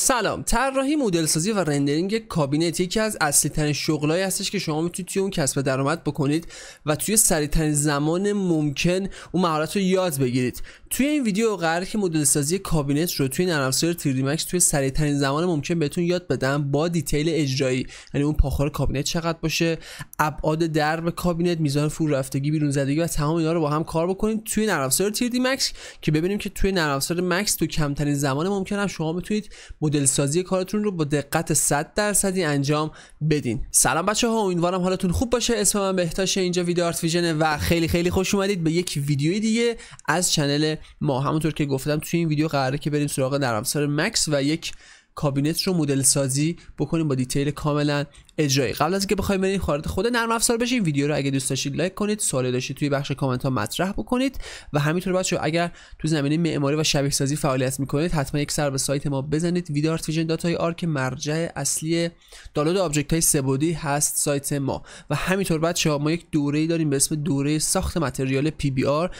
سلام طراحی مدل سازی و رندرینگ کابینت یکی از اصلی ترین شغلایی هستش که شما میتونید توی اون کسب درآمد بکنید و توی ترین زمان ممکن اون مهارت رو یاد بگیرید توی این ویدیو قرار که مدل سازی کابینت رو توی نرم افزار 3D Max توی ترین زمان ممکن بهتون یاد بدم با دیتیل اجرایی یعنی اون پاخور کابینت چقدر باشه ابعاد درب کابینت میزان فرو رفتگی بیرون زدگی و تمام اینا رو با هم کار بکنید توی نرم افزار 3D Max که ببینیم که توی نرم افزار Max تو کمترین زمان ممکن هم شما میتونید مدل سازی کارتون رو با دقت 100 درصدی انجام بدین سلام بچه ها امیدوارم حالتون خوب باشه اسم من بهتاش اینجا ویدیو آرت ویژنه و خیلی خیلی خوش اومدید به یک ویدیوی دیگه از کانال ما همونطور که گفتم توی این ویدیو قراره که بریم سراغ نرم مکس و یک کابینت رو مدل سازی بکنیم با دیتیل کاملا اجرایی قبل از اینکه بخوایم بریم خارج خود نرم افزار بشیم ویدیو رو اگه دوست داشتید لایک کنید سوال داشتید توی بخش کامنت ها مطرح بکنید و همینطور بچه‌ها اگر تو زمینه معماری و شبیه سازی فعالیت میکنید حتما یک سر به سایت ما بزنید vidart.vision.ir که مرجع اصلی دانلود آبجکت های سبودی هست سایت ما و همینطور بچه‌ها ما یک ای داریم به اسم دوره ساخت متریال پی بی آر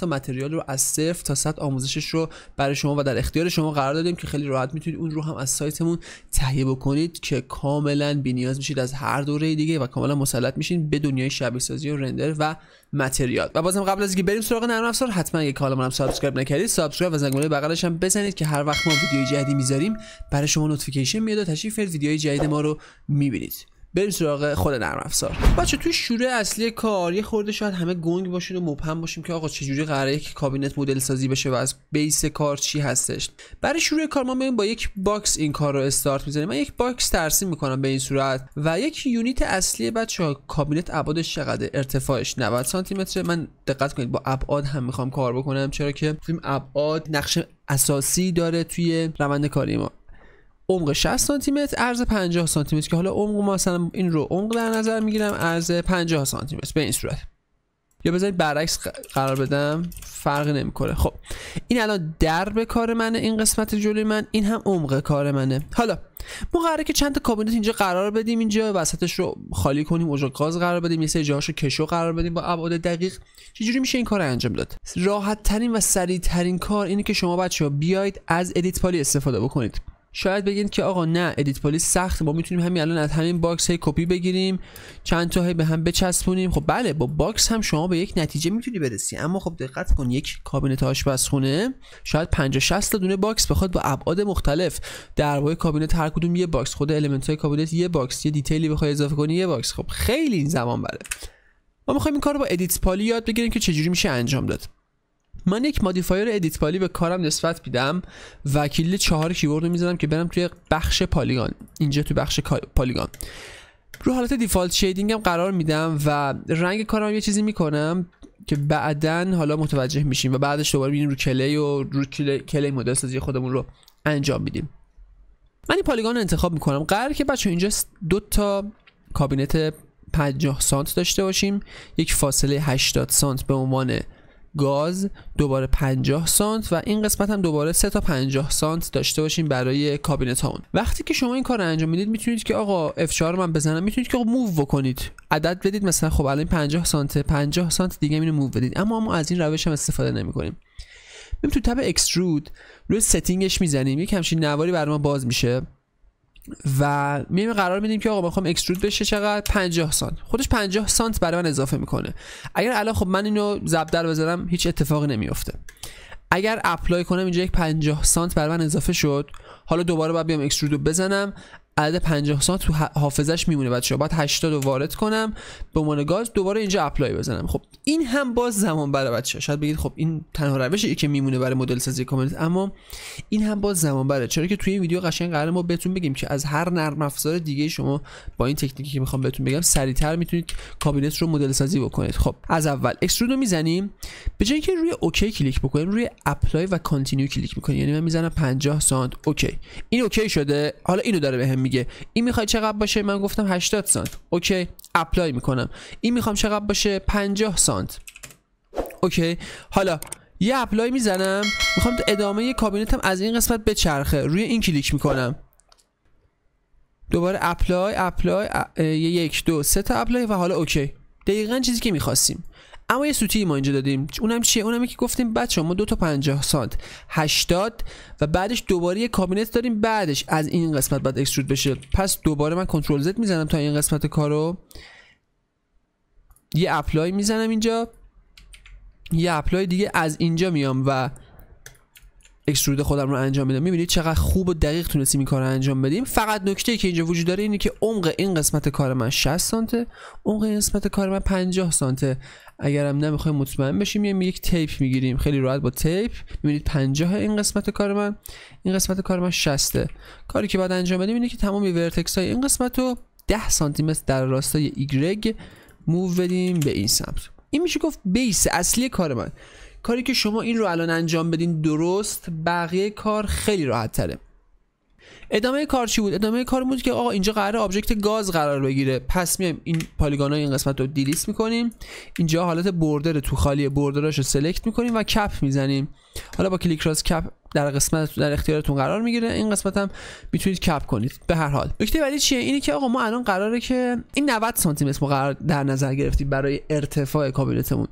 تا متریال رو از صفر تا صد آموزشش رو برای شما و در اختیار شما قرار دادیم که خیلی راحت میتونید اون رو هم از سایتمون تهیه بکنید که کاملا بینیاز میشید از هر دوره دیگه و کاملا مسلط میشین به دنیای شبیه سازی و رندر و متریال و بازم قبل از اینکه بریم سراغ نرم افزار حتما اگه ما هم سابسکرایب نکردید سابسکرایب و زنگوله بغلش هم بزنید که هر وقت ما ویدیو جدیدی میذاریم برای شما نوتیفیکیشن میاد و تشریف ویدیوهای جدید ما رو میبینید بریم سراغ خود نرم افزار بچه توی شروع اصلی کار یه خورده شاید همه گنگ باشین و مبهم باشیم که آقا چجوری قراره یک کابینت مدل سازی بشه و از بیس کار چی هستش برای شروع کار ما میایم با یک باکس این کار رو استارت میزنیم من یک باکس ترسیم میکنم به این صورت و یک یونیت اصلی بچه ها کابینت ابعادش چقدر ارتفاعش 90 سانتی متر من دقت کنید با ابعاد هم میخوام کار بکنم چرا که فیلم ابعاد نقش اساسی داره توی روند کاری ما عمق 60 سانتی متر عرض 50 سانتی متر که حالا عمق ما مثلا این رو عمق در نظر میگیرم عرض 50 سانتی متر به این صورت یا بذارید برعکس قرار بدم فرقی نمیکنه خب این الان درب کار منه این قسمت جلوی من این هم عمق کار منه حالا ما که چند تا کابینت اینجا قرار بدیم اینجا وسطش رو خالی کنیم اجاق گاز قرار بدیم یه سری جاهاشو کشو قرار بدیم با ابعاد دقیق چجوری میشه این کار انجام داد راحت ترین و سریع ترین کار اینه که شما ها بیاید از ادیت پالی استفاده بکنید شاید بگید که آقا نه ادیت پلیس سخت ما میتونیم همین الان از همین باکس هی کپی بگیریم چند تا به هم بچسبونیم خب بله با باکس هم شما به یک نتیجه میتونی برسی اما خب دقت کن یک کابینت آشپزخونه شاید 50 60 تا دونه باکس بخواد با ابعاد مختلف در کابینت هر کدوم یه باکس خود المنت های کابینت یه باکس یه دیتیلی بخوای اضافه کنی یه باکس خب خیلی این زمان بره ما میخوایم این کار رو با ادیت پالی یاد بگیریم که چجوری میشه انجام داد من یک مادیفایر ادیت پالی به کارم نسبت میدم و کلید چهار کیبورد رو میزنم که برم توی بخش پالیگان اینجا توی بخش پالیگان رو حالت دیفالت شیدینگ هم قرار میدم و رنگ کارم یه چیزی میکنم که بعدا حالا متوجه میشیم و بعدش دوباره میریم رو کلی و رو کلی, کلی مدل سازی خودمون رو انجام میدیم من این پالیگان رو انتخاب میکنم قرار که بچه اینجا دو تا کابینت 50 سانت داشته باشیم یک فاصله 80 سانت به عنوان گاز دوباره 50 سانت و این قسمت هم دوباره 3 تا 50 سانت داشته باشیم برای کابینت هاون وقتی که شما این کار رو انجام میدید میتونید که آقا F4 رو من بزنم میتونید که موو بکنید عدد بدید مثلا خب الان 50 سانت 50 سانت دیگه اینو موو بدید اما ما از این روش هم استفاده نمی کنیم تو تب اکسترود روی ستینگش میزنیم یک همچین نواری بر ما باز میشه و میایم قرار میدیم که آقا ما میخوام اکسترود بشه چقدر 50 سانت خودش 50 سانت برای من اضافه میکنه اگر الان خب من اینو در بذارم هیچ اتفاقی نمیفته اگر اپلای کنم اینجا یک 50 سانت برای من اضافه شد حالا دوباره باید بیام اکسترودو بزنم عدد 50 سانت تو حافظش میمونه شما باید 80 رو وارد کنم به عنوان گاز دوباره اینجا اپلای بزنم خب این هم باز زمان بره بچه‌ها شاید بگید خب این تنها روشی که میمونه برای مدل سازی کامنت اما این هم باز زمان بره چرا که توی این ویدیو قشنگ قرار ما بهتون بگیم که از هر نرم افزار دیگه شما با این تکنیکی که میخوام بهتون بگم سریعتر میتونید کابینت رو مدل سازی بکنید خب از اول اکسترود رو میزنیم به جای اینکه روی اوکی کلیک بکنیم روی اپلای و کانتینیو کلیک میکنیم یعنی من میزنم 50 سانت اوکی این اوکی شده حالا اینو داره بهم میگه این میخوای چقدر باشه من گفتم 80 سانت اوکی اپلای میکنم این میخوام چقدر باشه 50 سانت اوکی حالا یه اپلای میزنم میخوام ادامه یه کابینتم از این قسمت بچرخه روی این کلیک میکنم دوباره اپلای اپلای یک دو سه تا اپلای و حالا اوکی دقیقا چیزی که میخواستیم اما یه سوتی ما اینجا دادیم اونم چیه اونم که گفتیم بچه ما دو تا 50 سانت 80 و بعدش دوباره یه کابینت داریم بعدش از این قسمت بعد اکسترود بشه پس دوباره من کنترل زد میزنم تا این قسمت کارو یه اپلای میزنم اینجا یه اپلای دیگه از اینجا میام و اکسترود خودم رو انجام میدم میبینید چقدر خوب و دقیق تونستیم این کار رو انجام بدیم فقط نکته ای که اینجا وجود داره اینه که عمق این قسمت کار من 60 سانته عمق این قسمت کار من 50 سانته اگرم نمیخوایم مطمئن بشیم میایم یک تیپ میگیریم خیلی راحت با تیپ میبینید 50 این قسمت کار من این قسمت کار من 60 کاری که باید انجام بدیم اینه که تمامی ورتکس های این قسمت رو 10 سانتی متر در راستای ایگرگ موو بدیم به این سمت این میشه گفت بیس اصلی کار من کاری که شما این رو الان انجام بدین درست بقیه کار خیلی راحت تره ادامه کار چی بود ادامه کار بود که آقا اینجا قرار آبجکت گاز قرار بگیره پس میایم این های این قسمت رو دیلیس میکنیم اینجا حالت بردر تو خالی بردراش رو سلکت میکنیم و کپ میزنیم حالا با کلیک راست کپ در قسمت در اختیارتون قرار میگیره این قسمت هم میتونید کپ کنید به هر حال نکته بعدی چیه اینه که آقا ما الان قراره که این 90 سانتی متر در نظر گرفتیم برای ارتفاع کابینتمون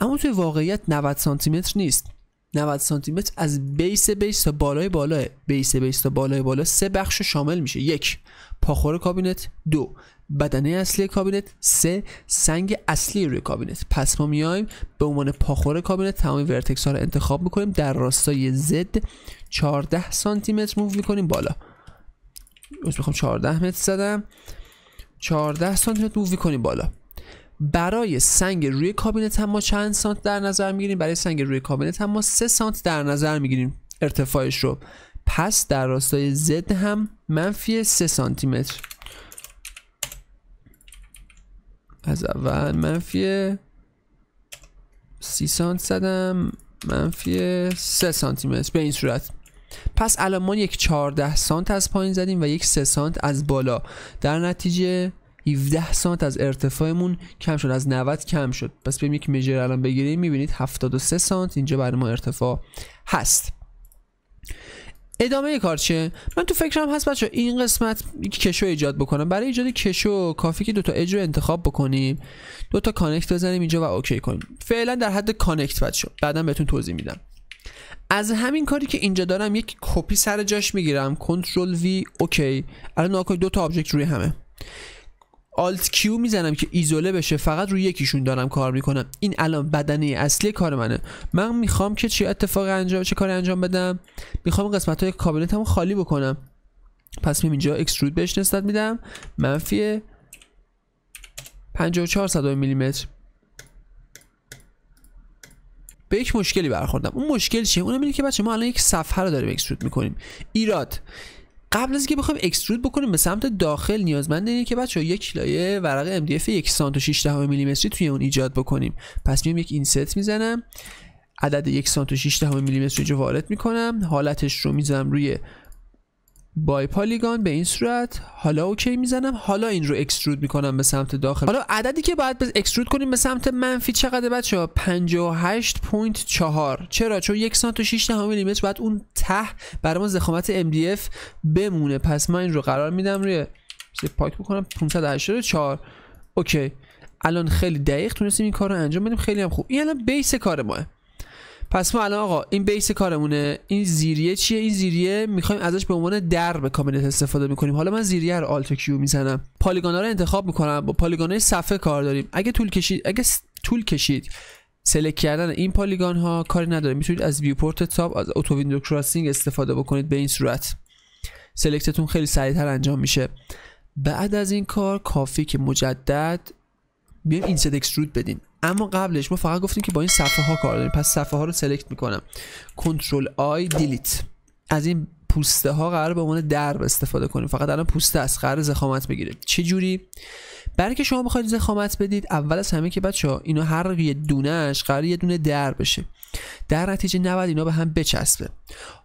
اما توی واقعیت 90 سانتی نیست 90 سانتی متر از بیس بیس تا بالای بالا بیس بیس تا بالای بالا سه بخش شامل میشه یک پاخور کابینت دو بدنه اصلی کابینت سه سنگ اصلی روی کابینت پس ما میایم به عنوان پاخور کابینت تمام ورتکس ها رو انتخاب میکنیم در راستای زد 14 سانتی متر موو میکنیم بالا میخوام 14 متر زدم 14 سانتی متر موو میکنیم بالا برای سنگ روی کابینت هم ما چند سانت در نظر میگیریم برای سنگ روی کابینت هم ما 3 سانت در نظر میگیریم ارتفاعش رو پس در راستای زد هم منفی سه سانتی متر از اول منفی سی سانت زدم منفی سه سانتی متر به این صورت پس الان ما یک 14 سانت از پایین زدیم و یک سه سانت از بالا در نتیجه 17 سانت از ارتفاعمون کم شد از 90 کم شد پس بریم یک میجر الان بگیریم میبینید 73 سانت اینجا برای ما ارتفاع هست ادامه کار چه من تو فکرم هست بچه این قسمت کشو ایجاد بکنم برای ایجاد کشو کافی که دوتا اج رو انتخاب بکنیم دوتا کانکت بزنیم اینجا و اوکی کنیم فعلا در حد کانکت بچه بعدا بهتون توضیح میدم از همین کاری که اینجا دارم یک کپی سر جاش میگیرم کنترل وی اوکی الان دو تا آبجکت روی همه آلت کیو میزنم که ایزوله بشه فقط روی یکیشون دارم کار میکنم این الان بدنه اصلی کار منه من میخوام که چی اتفاق انجام چه کار انجام بدم میخوام قسمت های هم خالی بکنم پس میم اینجا اکسترود بهش نسبت میدم منفی 54 میلی متر به یک مشکلی برخوردم اون مشکل چیه اونم اینه که بچه ما الان یک صفحه رو داریم اکسترود میکنیم ایراد قبل از اینکه بخوایم اکسترود بکنیم به سمت داخل نیازمند اینه که بچه یک لایه ورق MDF یک سانت و 6 میلیمتری توی اون ایجاد بکنیم پس میام یک اینست میزنم عدد یک سانت و رو میلیمتری اینجا وارد میکنم حالتش رو میزنم روی بای پالیگان به این صورت حالا اوکی میزنم حالا این رو اکسترود میکنم به سمت داخل حالا عددی که باید به اکسترود کنیم به سمت منفی چقدر بچه ها 58.4 چرا چون یک سانت و 6 دهم میلیمتر بعد اون ته برای ما زخامت MDF بمونه پس من این رو قرار میدم روی پاک بکنم 584 اوکی الان خیلی دقیق تونستیم این کار رو انجام بدیم خیلی هم خوب این الان بیس کار ماه پس ما الان آقا این بیس کارمونه این زیریه چیه این زیریه میخوایم ازش به عنوان در به کامنت استفاده میکنیم حالا من زیریه رو آلت کیو میزنم ها رو انتخاب میکنم با های صفحه کار داریم اگه طول کشید اگه طول کشید سلکت کردن این پالیگان ها کاری نداره میتونید از ویوپورت تاپ از اتو ویندو کراسینگ استفاده بکنید به این صورت سلکتتون خیلی سریعتر انجام میشه بعد از این کار کافی که مجدد بیایم اینسد اکسترود بدیم اما قبلش ما فقط گفتیم که با این صفحه ها کار داریم پس صفحه ها رو سلکت میکنم کنترل آی دیلیت از این پوسته ها قرار به عنوان درب استفاده کنیم فقط الان پوسته است قرار زخامت بگیره چه جوری برای که شما بخواید زخامت بدید اول از همه که بچه ها اینا هر یه دونهش قرار یه دونه در بشه در نتیجه نباید اینا به هم بچسبه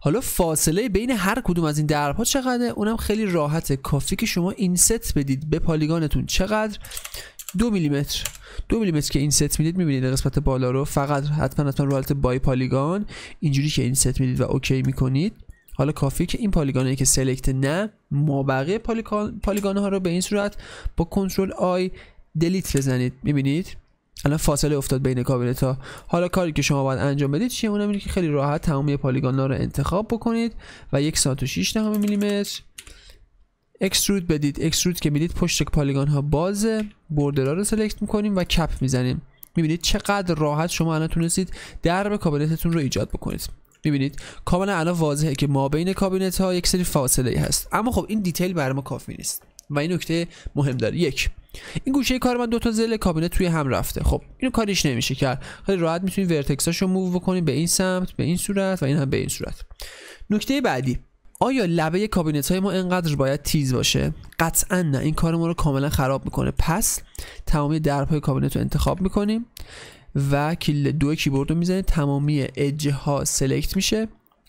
حالا فاصله بین هر کدوم از این درها چقدره اونم خیلی راحته کافی که شما اینست بدید به پالیگانتون چقدر دو میلیمتر دو میلیمتر که این ست میدید میبینید قسمت بالا رو فقط حتما حتما رو حالت بای پالیگان اینجوری که این ست میدید و اوکی میکنید حالا کافیه که این پالیگانه که سلکت نه مابقی بقیه پالیگان ها رو به این صورت با کنترل آی دلیت بزنید میبینید الان فاصله افتاد بین کابینت ها حالا کاری که شما باید انجام بدید چیه اونم اینه که خیلی راحت تمامی پالیگان ها رو انتخاب بکنید و یک سانت و 6 میلیمتر اکسترود بدید اکسترود که میدید پشت پالیگان ها بازه ها رو سلکت میکنیم و کپ میزنیم میبینید چقدر راحت شما الان تونستید درب کابینتتون رو ایجاد بکنید میبینید کاملا الان واضحه که ما بین کابینت ها یک سری فاصله ای هست اما خب این دیتیل برای ما کافی نیست و این نکته مهم داره یک این گوشه ای کار من دو تا زل کابینت توی هم رفته خب اینو کاریش نمیشه کرد خیلی راحت میتونید ورتکساشو موو بکنید به این سمت به این صورت و این هم به این صورت نکته بعدی آیا لبه کابینت های ما اینقدر باید تیز باشه قطعا نه این کار ما رو کاملا خراب میکنه پس تمامی درپای های کابینت رو انتخاب میکنیم و کل دو کیبورد رو میزنید تمامی اج ها سلکت میشه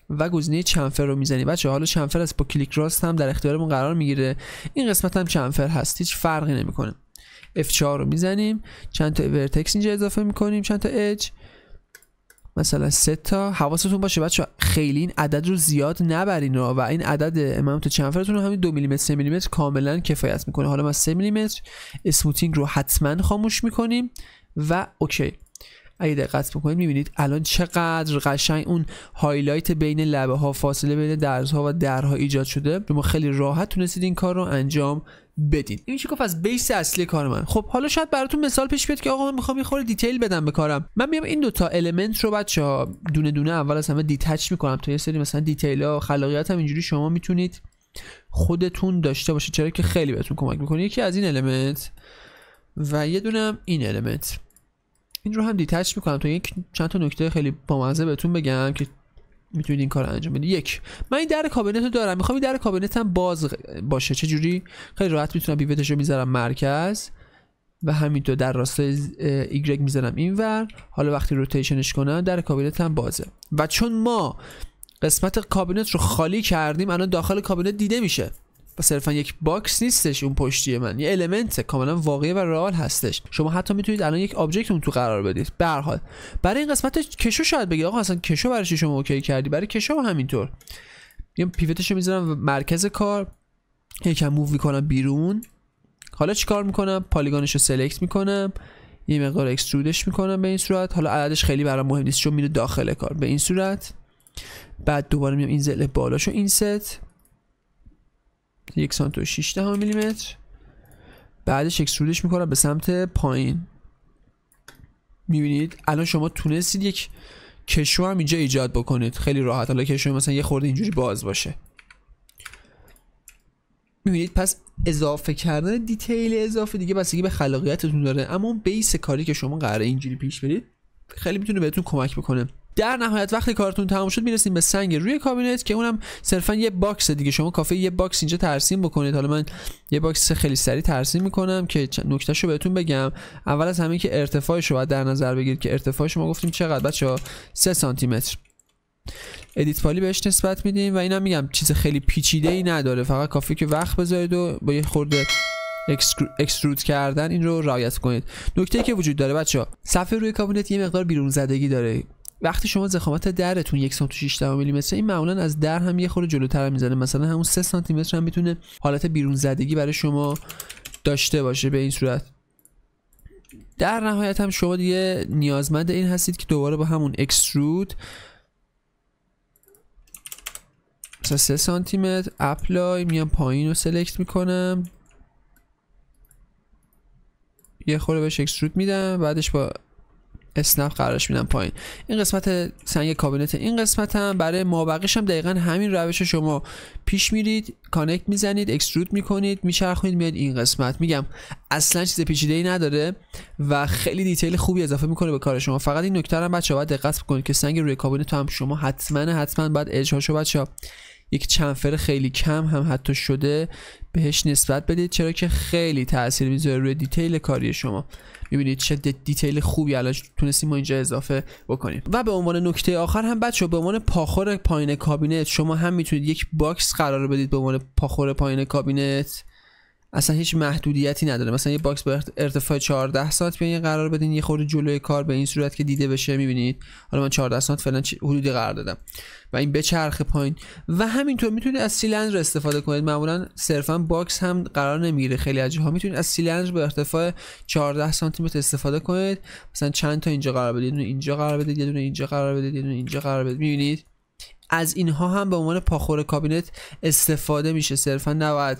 و گزینه چنفر رو میزنیم بچه حالا چنفر است با کلیک راست هم در اختیارمون قرار میگیره این قسمت هم چنفر هست هیچ فرقی نمیکنه F4 رو میزنیم چند تا ورتکس اینجا اضافه میکنیم چند تا مثلا سه تا حواستون باشه بچه خیلی این عدد رو زیاد نبرین و این عدد تو چنفرتون رو همین دو میلیمتر سه میلیمتر کاملا کفایت میکنه حالا ما سه میلیمتر اسموتینگ رو حتما خاموش میکنیم و اوکی اگه دقت بکنید میبینید الان چقدر قشنگ اون هایلایت بین لبه ها فاصله بین درزها و درها ایجاد شده شما خیلی راحت تونستید این کار رو انجام بدید این میشه گفت از بیس اصلی کار من خب حالا شاید براتون مثال پیش بیاد که آقا من میخوام یه خورده دیتیل بدم به کارم من میام این دوتا المنت رو بچه ها دونه دونه اول از همه دیتچ میکنم تا یه سری مثلا دیتیل ها خلاقیت هم اینجوری شما میتونید خودتون داشته باشید چرا که خیلی بهتون کمک میکنه یکی از این المنت و یه دونه این المنت این رو هم دیتچ میکنم تا یک چند تا نکته خیلی بامزه بهتون بگم که میتونید این کار انجام بدید یک من این در کابینت رو دارم میخوام این در کابینت هم باز باشه چه جوری خیلی راحت میتونم بیوتش رو میذارم مرکز و همینطور در راستای ایگرگ میذارم اینور حالا وقتی روتیشنش کنم در کابینت هم بازه و چون ما قسمت کابینت رو خالی کردیم الان داخل کابینت دیده میشه و صرفا یک باکس نیستش اون پشتی من یه المنت کاملا واقعی و رئال هستش شما حتی میتونید الان یک آبجکت اون تو قرار بدید به هر حال برای این قسمت کشو شاید بگی آقا اصلا کشو برای چی شما اوکی کردی برای کشو همینطور یه پیوتش رو میذارم مرکز کار یکم موو میکنم بیرون حالا چیکار میکنم پالیگانش رو سلکت میکنم یه مقدار اکسترودش میکنم به این صورت حالا عددش خیلی برام مهم نیست چون میره داخل کار به این صورت بعد دوباره میام این زل بالاشو این ست یک سانت و میلیمتر بعدش اکسترودش میکنم به سمت پایین میبینید الان شما تونستید یک کشو هم اینجا ایجاد بکنید خیلی راحت حالا کشو مثلا یه خورده اینجوری باز باشه میبینید پس اضافه کردن دیتیل اضافه دیگه بستگی به خلاقیتتون داره اما اون بیس کاری که شما قراره اینجوری پیش برید خیلی میتونه بهتون کمک بکنه در نهایت وقتی کارتون تموم شد میرسیم به سنگ روی کابینت که اونم صرفا یه باکس دیگه شما کافی یه باکس اینجا ترسیم بکنید حالا من یه باکس خیلی سری ترسیم میکنم که شو بهتون بگم اول از همه که ارتفاعش رو باید در نظر بگیرید که ارتفاع شما گفتیم چقدر بچه‌ها 3 سانتی متر ادیت پالی بهش نسبت میدیم و اینم میگم چیز خیلی پیچیده ای نداره فقط کافی که وقت بذارید و با یه خورده اکسترود کردن این رو رعایت کنید نکته که وجود داره بچه ها صفحه روی کابینت یه مقدار بیرون زدگی داره وقتی شما زخامت درتون یک سانتی میلی متر این معمولا از در هم یه خورده جلوتر میزنه مثلا همون 3 سانتی متر هم میتونه حالت بیرون زدگی برای شما داشته باشه به این صورت در نهایت هم شما دیگه نیازمند این هستید که دوباره با همون اکسترود مثلا 3 سانتی متر اپلای میام پایین رو سلکت میکنم یه خورده بهش اکسترود میدم بعدش با اسنپ قرارش میدم پایین این قسمت سنگ کابینت این قسمت هم برای مابقیش هم دقیقا همین روش شما پیش میرید کانکت میزنید اکسترود میکنید میچرخونید میاد این قسمت میگم اصلا چیز پیچیده ای نداره و خیلی دیتیل خوبی اضافه میکنه به کار شما فقط این نکته بچه بچه‌ها باید دقت کنید که سنگ روی کابینت هم شما حتما حتما باید اجهاشو بچه‌ها یک چنفر خیلی کم هم حتی شده بهش نسبت بدید چرا که خیلی تاثیر میذاره روی دیتیل کاری شما میبینید چه دیتیل خوبی الان تونستیم ما اینجا اضافه بکنیم و به عنوان نکته آخر هم بچه به عنوان پاخور پایین کابینت شما هم میتونید یک باکس قرار بدید به عنوان پاخور پایین کابینت اصلا هیچ محدودیتی نداره مثلا یه باکس با ارتفاع 14 سانت بیاین قرار بدین یه خورده جلوی کار به این صورت که دیده بشه میبینید حالا من 14 سانت فعلا حدودی قرار دادم و این به چرخ پایین و همینطور میتونید از سیلندر استفاده کنید معمولا صرفا باکس هم قرار نمیگیره خیلی از جاها میتونید از سیلندر به ارتفاع 14 سانتی متر استفاده کنید مثلا چند تا اینجا قرار بدید اینجا قرار بدید یه دونه اینجا قرار بدید یه دونه اینجا قرار بدید میبینید از اینها هم به عنوان پاخور کابینت استفاده میشه صرفا نباید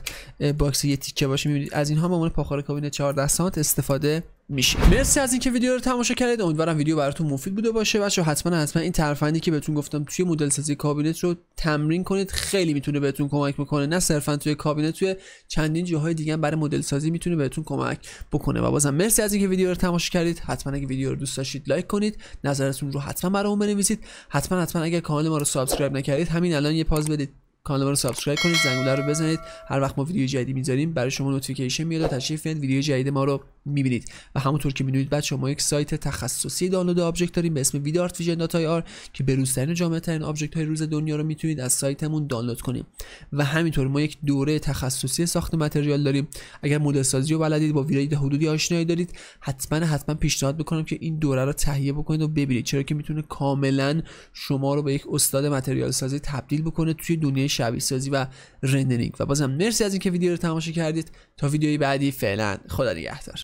باکس یه تیکه باشه میبینید از اینها به عنوان پاخور کابینت 14 سانت استفاده میشه مرسی از اینکه ویدیو رو تماشا کردید امیدوارم ویدیو براتون مفید بوده باشه بچا حتما حتما این ترفندی که بهتون گفتم توی مدل سازی کابینت رو تمرین کنید خیلی میتونه بهتون کمک بکنه نه صرفا توی کابینت توی چندین جاهای دیگه برای مدل سازی میتونه بهتون کمک بکنه و بازم مرسی از اینکه ویدیو رو تماشا کردید حتما اگه ویدیو رو دوست داشتید لایک کنید نظرتون رو حتما برامون بنویسید حتما حتما اگر کانال ما رو سابسکرایب نکردید همین الان یه پاز بدید کانال ما رو سابسکرایب کنید زنگوله رو بزنید هر وقت ما ویدیو جدید میذاریم برای شما نوتیفیکیشن میاد و تشریف ویدیو جدید ما رو میبینید و همونطور که میدونید بعد ما یک سایت تخصصی دانلود آبجکت داریم به اسم ویدیو آرت که به و جامعه ترین آبجکت های روز دنیا رو میتونید از سایتمون دانلود کنیم و همینطور ما یک دوره تخصصی ساخت متریال داریم اگر مدل سازی و بلدید با ویدیو حدودی آشنایی دارید حتما حتما پیشنهاد میکنم که این دوره رو تهیه بکنید و ببینید چرا که میتونه کاملا شما رو به یک استاد متریال سازی تبدیل بکنه توی دنیای شبیه سازی و رندرینگ و بازم مرسی از اینکه ویدیو رو تماشا کردید تا ویدیوی بعدی فعلا خدا نگهدار